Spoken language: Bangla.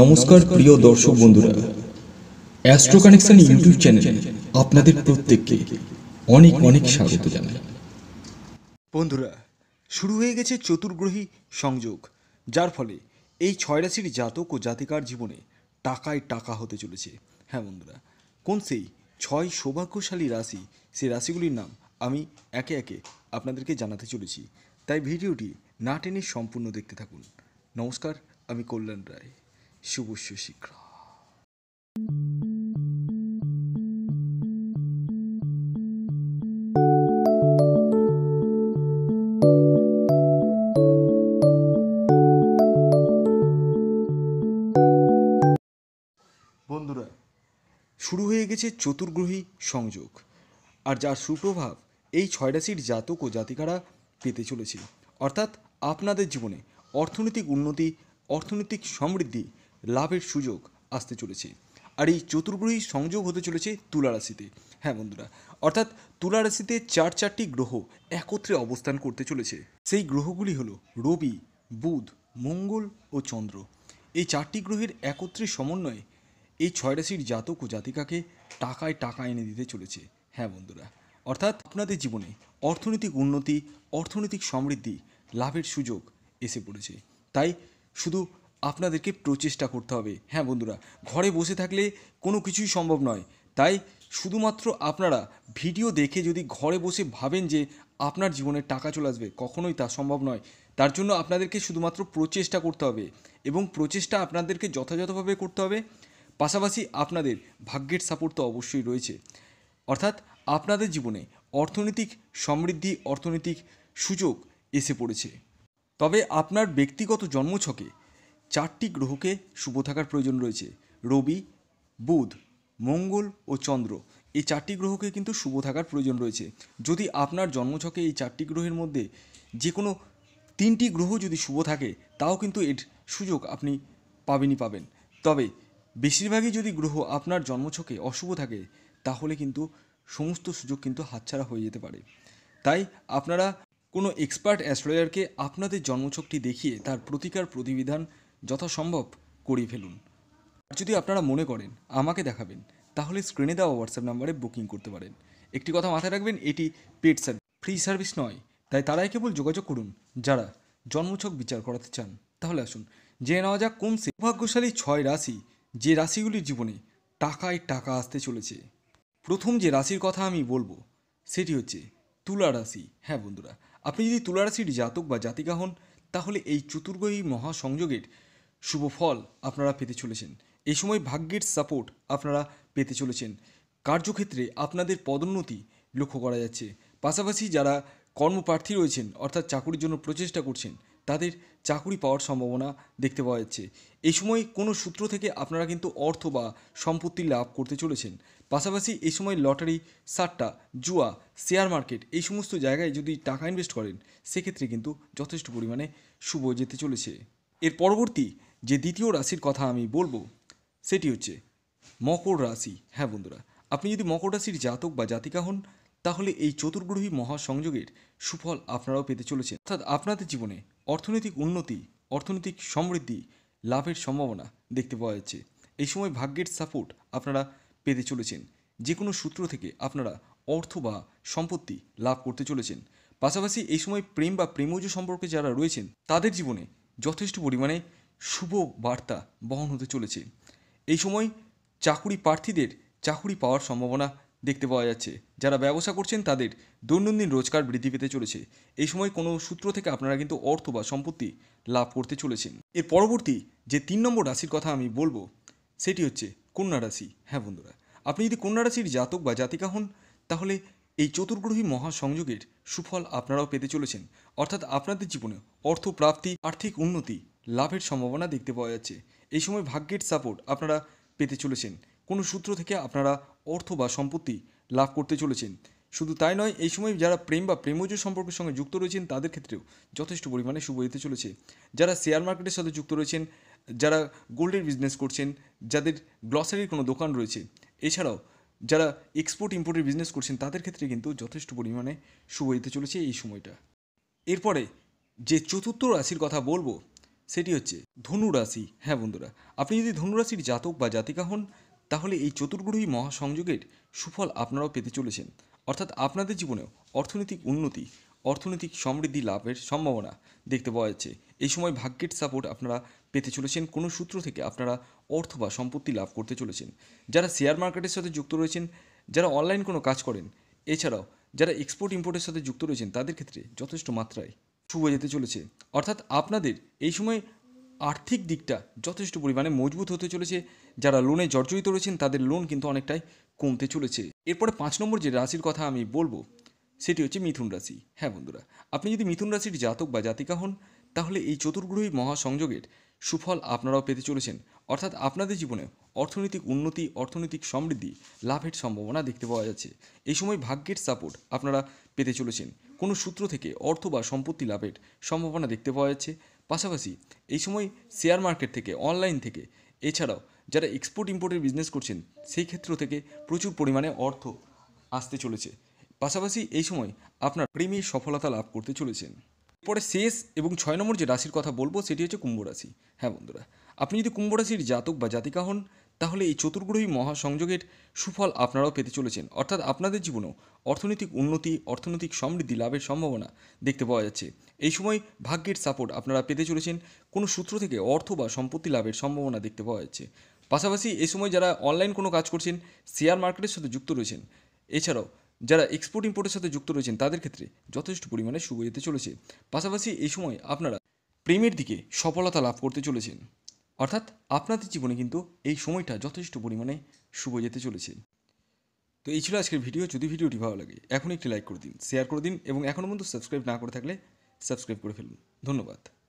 নমস্কার প্রিয় দর্শক বন্ধুরা অ্যাস্ট্রো কানেকশন ইউটিউব চ্যানেলে আপনাদের প্রত্যেককে অনেক অনেক স্বাগত জানাই বন্ধুরা শুরু হয়ে গেছে চতুর্গ্রহী সংযোগ যার ফলে এই ছয় রাশির জাতক ও জাতিকার জীবনে টাকায় টাকা হতে চলেছে হ্যাঁ বন্ধুরা কোন সেই ছয় সৌভাগ্যশালী রাশি সেই রাশিগুলির নাম আমি একে একে আপনাদেরকে জানাতে চলেছি তাই ভিডিওটি না টেনে সম্পূর্ণ দেখতে থাকুন নমস্কার আমি কল্যাণ রায় শুভ সুশীঘ্র বন্ধুরা শুরু হয়ে গেছে চতুর্গ্রহী সংযোগ আর যার সুপ্রভাব এই ছয় রাশির জাতক ও জাতিকারা পেতে চলেছে অর্থাৎ আপনাদের জীবনে অর্থনৈতিক উন্নতি অর্থনৈতিক সমৃদ্ধি লাভের সুযোগ আসতে চলেছে আর এই চতুর্গ্রহী সংযোগ হতে চলেছে তুলারাশিতে হ্যাঁ বন্ধুরা অর্থাৎ তুলারাশিতে চার চারটি গ্রহ একত্রে অবস্থান করতে চলেছে সেই গ্রহগুলি হলো রবি বুধ মঙ্গল ও চন্দ্র এই চারটি গ্রহের একত্রে সমন্বয়ে এই ছয় রাশির জাতক ও জাতিকাকে টাকায় টাকা এনে দিতে চলেছে হ্যাঁ বন্ধুরা অর্থাৎ আপনাদের জীবনে অর্থনৈতিক উন্নতি অর্থনৈতিক সমৃদ্ধি লাভের সুযোগ এসে পড়েছে তাই শুধু আপনাদেরকে প্রচেষ্টা করতে হবে হ্যাঁ বন্ধুরা ঘরে বসে থাকলে কোনো কিছুই সম্ভব নয় তাই শুধুমাত্র আপনারা ভিডিও দেখে যদি ঘরে বসে ভাবেন যে আপনার জীবনে টাকা চলে আসবে কখনোই তা সম্ভব নয় তার জন্য আপনাদেরকে শুধুমাত্র প্রচেষ্টা করতে হবে এবং প্রচেষ্টা আপনাদেরকে যথাযথভাবে করতে হবে পাশাপাশি আপনাদের ভাগ্যের সাপোর্ট তো অবশ্যই রয়েছে অর্থাৎ আপনাদের জীবনে অর্থনৈতিক সমৃদ্ধি অর্থনৈতিক সুযোগ এসে পড়েছে তবে আপনার ব্যক্তিগত জন্মছকে চারটি গ্রহকে শুভ থাকার প্রয়োজন রয়েছে রবি বুধ মঙ্গল ও চন্দ্র এই চারটি গ্রহকে কিন্তু শুভ থাকার প্রয়োজন রয়েছে যদি আপনার জন্মছকে এই চারটি গ্রহের মধ্যে যে কোনো তিনটি গ্রহ যদি শুভ থাকে তাও কিন্তু এর সুযোগ আপনি পাবেনই পাবেন তবে বেশিরভাগই যদি গ্রহ আপনার জন্মছকে অশুভ থাকে তাহলে কিন্তু সমস্ত সুযোগ কিন্তু হাতছাড়া হয়ে যেতে পারে তাই আপনারা কোনো এক্সপার্ট অ্যাস্ট্রোলজারকে আপনাদের জন্মছকটি দেখিয়ে তার প্রতিকার প্রতিবিধান যথাসম্ভব করিয়ে ফেলুন আর যদি আপনারা মনে করেন আমাকে দেখাবেন তাহলে স্ক্রিনে দেওয়া হোয়াটসঅ্যাপ নাম্বারে বুকিং করতে পারেন একটি কথা মাথায় রাখবেন এটি পেড সার্ভিস ফ্রি সার্ভিস নয় তাই তারাই কেবল যোগাযোগ করুন যারা জন্মছক বিচার করাতে চান তাহলে আসুন জেনে নেওয়া যাক কোন সৌভাগ্যশালী ছয় রাশি যে রাশিগুলির জীবনে টাকায় টাকা আসতে চলেছে প্রথম যে রাশির কথা আমি বলবো সেটি হচ্ছে তুলা রাশি হ্যাঁ বন্ধুরা আপনি যদি তুলা রাশির জাতক বা জাতিকা হন তাহলে এই চতুর্গয়ী মহাসংযোগের শুভ ফল আপনারা পেতে চলেছেন এই সময় ভাগ্যের সাপোর্ট আপনারা পেতে চলেছেন কার্যক্ষেত্রে আপনাদের পদোন্নতি লক্ষ্য করা যাচ্ছে পাশাপাশি যারা কর্মপ্রার্থী রয়েছেন অর্থাৎ চাকুরির জন্য প্রচেষ্টা করছেন তাদের চাকুরি পাওয়ার সম্ভাবনা দেখতে পাওয়া যাচ্ছে এই সময় কোনো সূত্র থেকে আপনারা কিন্তু অর্থ বা সম্পত্তি লাভ করতে চলেছেন পাশাপাশি এই সময় লটারি সাট্টা জুয়া শেয়ার মার্কেট এই সমস্ত জায়গায় যদি টাকা ইনভেস্ট করেন সেক্ষেত্রে কিন্তু যথেষ্ট পরিমাণে শুভ যেতে চলেছে এর পরবর্তী যে দ্বিতীয় রাশির কথা আমি বলবো সেটি হচ্ছে মকর রাশি হ্যাঁ বন্ধুরা আপনি যদি মকর রাশির জাতক বা জাতিকা হন তাহলে এই চতুর্গ্রহী মহাসংযোগের সুফল আপনারাও পেতে চলেছেন অর্থাৎ আপনাদের জীবনে অর্থনৈতিক উন্নতি অর্থনৈতিক সমৃদ্ধি লাভের সম্ভাবনা দেখতে পাওয়া যাচ্ছে এই সময় ভাগ্যের সাপোর্ট আপনারা পেতে চলেছেন যে কোনো সূত্র থেকে আপনারা অর্থ বা সম্পত্তি লাভ করতে চলেছেন পাশাপাশি এই সময় প্রেম বা প্রেমজ সম্পর্কে যারা রয়েছেন তাদের জীবনে যথেষ্ট পরিমাণে শুভ বার্তা বহন হতে চলেছে এই সময় চাকুরি প্রার্থীদের চাকুরি পাওয়ার সম্ভাবনা দেখতে পাওয়া যাচ্ছে যারা ব্যবসা করছেন তাদের দৈনন্দিন রোজগার বৃদ্ধি পেতে চলেছে এই সময় কোনো সূত্র থেকে আপনারা কিন্তু অর্থ বা সম্পত্তি লাভ করতে চলেছেন এর পরবর্তী যে তিন নম্বর রাশির কথা আমি বলবো সেটি হচ্ছে কন্যা রাশি হ্যাঁ বন্ধুরা আপনি যদি কন্যা রাশির জাতক বা জাতিকা হন তাহলে এই চতুর্গ্রহী মহাসংযোগের সুফল আপনারাও পেতে চলেছেন অর্থাৎ আপনাদের জীবনে অর্থপ্রাপ্তি আর্থিক উন্নতি লাভের সম্ভাবনা দেখতে পাওয়া যাচ্ছে এই সময় ভাগ্যের সাপোর্ট আপনারা পেতে চলেছেন কোনো সূত্র থেকে আপনারা অর্থ বা সম্পত্তি লাভ করতে চলেছেন শুধু তাই নয় এই সময় যারা প্রেম বা প্রেমজ সম্পর্কের সঙ্গে যুক্ত রয়েছেন তাদের ক্ষেত্রেও যথেষ্ট পরিমাণে শুভ দিতে চলেছে যারা শেয়ার মার্কেটের সাথে যুক্ত রয়েছেন যারা গোল্ডের বিজনেস করছেন যাদের গ্লসারির কোনো দোকান রয়েছে এছাড়াও যারা এক্সপোর্ট ইম্পোর্টের বিজনেস করছেন তাদের ক্ষেত্রে কিন্তু যথেষ্ট পরিমাণে শুভ দিতে চলেছে এই সময়টা এরপরে যে চতুর্থ রাশির কথা বলবো সেটি হচ্ছে ধনুরাশি হ্যাঁ বন্ধুরা আপনি যদি ধনুরাশির জাতক বা জাতিকা হন তাহলে এই চতুর্গ্রহী মহাসংযোগের সুফল আপনারাও পেতে চলেছেন অর্থাৎ আপনাদের জীবনেও অর্থনৈতিক উন্নতি অর্থনৈতিক সমৃদ্ধি লাভের সম্ভাবনা দেখতে পাওয়া যাচ্ছে এই সময় ভাগ্যের সাপোর্ট আপনারা পেতে চলেছেন কোনো সূত্র থেকে আপনারা অর্থ বা সম্পত্তি লাভ করতে চলেছেন যারা শেয়ার মার্কেটের সাথে যুক্ত রয়েছেন যারা অনলাইন কোনো কাজ করেন এছাড়াও যারা এক্সপোর্ট ইম্পোর্টের সাথে যুক্ত রয়েছেন তাদের ক্ষেত্রে যথেষ্ট মাত্রায় শুভ যেতে চলেছে অর্থাৎ আপনাদের এই সময় আর্থিক দিকটা যথেষ্ট পরিমাণে মজবুত হতে চলেছে যারা লোনে জর্জরিত রয়েছেন তাদের লোন কিন্তু অনেকটাই কমতে চলেছে এরপরে পাঁচ নম্বর যে রাশির কথা আমি বলবো সেটি হচ্ছে মিথুন রাশি হ্যাঁ বন্ধুরা আপনি যদি মিথুন রাশির জাতক বা জাতিকা হন তাহলে এই চতুর্গ্রহী মহাসংযোগের সুফল আপনারাও পেতে চলেছেন অর্থাৎ আপনাদের জীবনে অর্থনৈতিক উন্নতি অর্থনৈতিক সমৃদ্ধি লাভের সম্ভাবনা দেখতে পাওয়া যাচ্ছে এই সময় ভাগ্যের সাপোর্ট আপনারা পেতে চলেছেন কোনো সূত্র থেকে অর্থ বা সম্পত্তি লাভের সম্ভাবনা দেখতে পাওয়া যাচ্ছে পাশাপাশি এই সময় শেয়ার মার্কেট থেকে অনলাইন থেকে এছাড়াও যারা এক্সপোর্ট ইম্পোর্টের বিজনেস করছেন সেই ক্ষেত্র থেকে প্রচুর পরিমাণে অর্থ আসতে চলেছে পাশাপাশি এই সময় আপনার প্রেমে সফলতা লাভ করতে চলেছেন পরে শেষ এবং ছয় নম্বর যে রাশির কথা বলবো সেটি হচ্ছে কুম্ভ রাশি হ্যাঁ বন্ধুরা আপনি যদি কুম্ভ রাশির জাতক বা জাতিকা হন তাহলে এই চতুর্গ্রহী মহাসংযোগের সুফল আপনারাও পেতে চলেছেন অর্থাৎ আপনাদের জীবনেও অর্থনৈতিক উন্নতি অর্থনৈতিক সমৃদ্ধি লাভের সম্ভাবনা দেখতে পাওয়া যাচ্ছে এই সময় ভাগ্যের সাপোর্ট আপনারা পেতে চলেছেন কোনো সূত্র থেকে অর্থ বা সম্পত্তি লাভের সম্ভাবনা দেখতে পাওয়া যাচ্ছে পাশাপাশি এই সময় যারা অনলাইন কোনো কাজ করছেন শেয়ার মার্কেটের সাথে যুক্ত রয়েছেন এছাড়াও যারা এক্সপোর্ট ইম্পোর্টের সাথে যুক্ত রয়েছেন তাদের ক্ষেত্রে যথেষ্ট পরিমাণে শুভ যেতে চলেছে পাশাপাশি এই সময় আপনারা প্রেমের দিকে সফলতা লাভ করতে চলেছেন অর্থাৎ আপনাদের জীবনে কিন্তু এই সময়টা যথেষ্ট পরিমাণে শুভ যেতে চলেছে তো এই ছিল আজকের ভিডিও যদি ভিডিওটি ভালো লাগে এখন একটি লাইক করে দিন শেয়ার করে দিন এবং এখনও পর্যন্ত সাবস্ক্রাইব না করে থাকলে সাবস্ক্রাইব করে ফেলুন ধন্যবাদ